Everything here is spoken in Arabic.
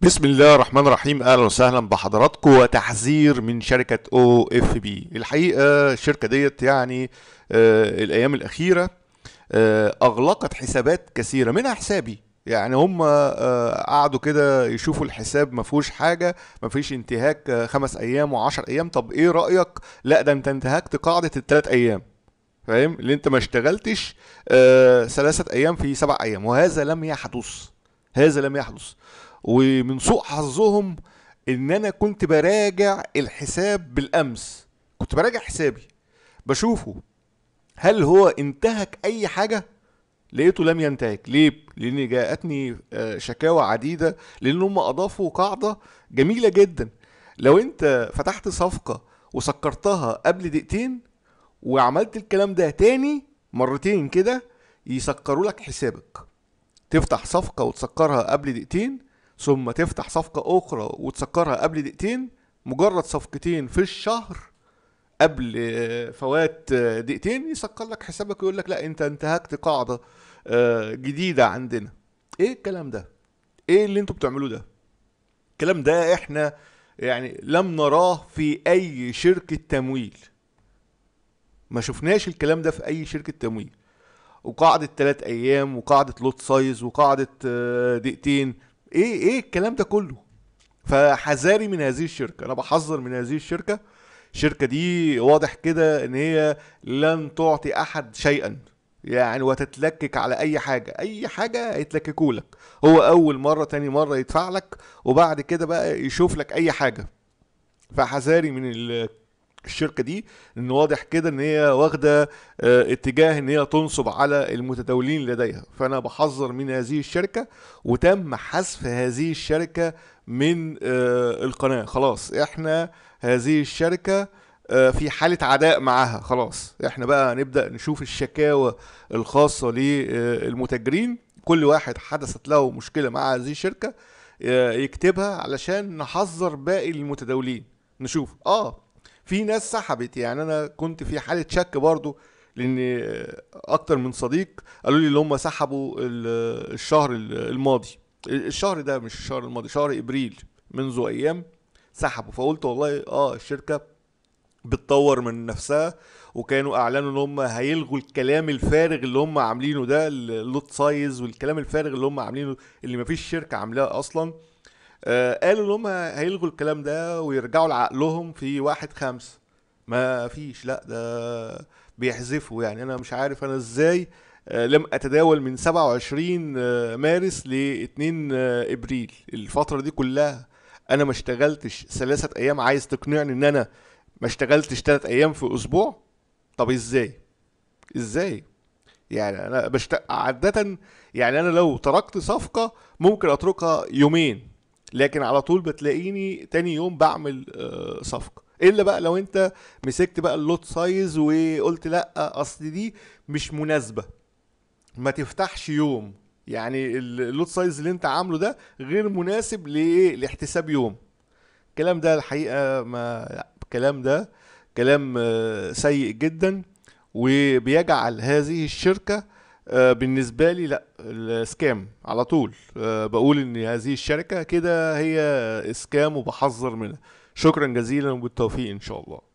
بسم الله الرحمن الرحيم اهلا وسهلا بحضراتكم وتحذير من شركه او اف بي الحقيقه الشركه ديت يعني آه الايام الاخيره آه اغلقت حسابات كثيره منها حسابي يعني هم آه، قعدوا كده يشوفوا الحساب ما فيهوش حاجه ما فيش انتهاك آه، خمس ايام و10 ايام طب ايه رايك لا ده انت انتهكت قاعده الثلاث ايام فاهم اللي انت ما اشتغلتش آه، ثلاثه ايام في سبع ايام وهذا لم يحدث هذا لم يحدث ومن سوء حظهم ان انا كنت براجع الحساب بالامس كنت براجع حسابي بشوفه هل هو انتهك اي حاجه لقيته لم ينتهك ليه لان جاءتني آه، شكاوى عديده لان هم اضافوا قاعده جميله جدا لو انت فتحت صفقه وسكرتها قبل دقيقتين وعملت الكلام ده تاني مرتين كده يسكروا لك حسابك تفتح صفقه وتسكرها قبل دقيقتين ثم تفتح صفقة أخرى وتسكرها قبل دقيقتين مجرد صفقتين في الشهر قبل فوات دقيقتين يسكر لك حسابك ويقول لك لا انت انتهكت قاعدة آه، جديدة عندنا ايه الكلام ده ايه اللي انتوا بتعملوه ده الكلام ده احنا يعني لم نراه في اي شركة تمويل ما شفناش الكلام ده في اي شركة تمويل وقاعدة ثلاث ايام وقاعدة لوت سايز وقاعدة آه، دقيقتين ايه ايه الكلام ده كله فحذاري من هذه الشركه انا بحذر من هذه الشركه الشركه دي واضح كده ان هي لن تعطي احد شيئا يعني وتتلكك على اي حاجه اي حاجه هيتلككوا لك هو اول مره تاني مره يدفع لك وبعد كده بقى يشوف لك اي حاجه فحذاري من الشركه دي ان واضح كده ان هي واخده آه، اتجاه ان هي تنصب على المتداولين لديها فانا بحذر من هذه الشركه وتم حذف هذه الشركه من آه، القناه خلاص احنا هذه الشركه آه، في حالة عداء معاها خلاص احنا بقى هنبدأ نشوف الشكاوى الخاصة للمتاجرين كل واحد حدثت له مشكلة مع هذه الشركة يكتبها علشان نحذر باقي المتداولين نشوف اه في ناس سحبت يعني انا كنت في حاله شك برضو لان اكتر من صديق قالوا لي اللي هم سحبوا الشهر الماضي الشهر ده مش الشهر الماضي شهر ابريل منذ ايام سحبوا فقلت والله اه الشركه بتطور من نفسها وكانوا اعلنوا ان هم هيلغوا الكلام الفارغ اللي هم عاملينه ده اللوت سايز والكلام الفارغ اللي هم عاملينه اللي مفيش شركه عاملاه اصلا آه، قالوا ان هم هيلغوا الكلام ده ويرجعوا لعقلهم في واحد خمسة ما فيش لا ده بيحذفوا يعني انا مش عارف انا ازاي آه، لم اتداول من 27 آه، مارس ل 2 ابريل الفتره دي كلها انا ما اشتغلتش ثلاثه ايام عايز تقنعني ان انا ما اشتغلتش ثلاث ايام في اسبوع طب ازاي ازاي يعني انا بشت... عاده يعني انا لو تركت صفقه ممكن اتركها يومين لكن على طول بتلاقيني تاني يوم بعمل آه، صفقه الا بقى لو انت مسكت بقى اللوت سايز وقلت لا اصل دي مش مناسبه ما تفتحش يوم يعني اللوت سايز اللي انت عامله ده غير مناسب لايه لاحتساب يوم الكلام ده الحقيقه ما الكلام ده كلام آه، سيء جدا وبيجعل هذه الشركه آه، بالنسبة لي لا السكام على طول آه، بقول ان هذه الشركة كده هي سكام وبحذر منها شكرا جزيلا وبالتوفيق ان شاء الله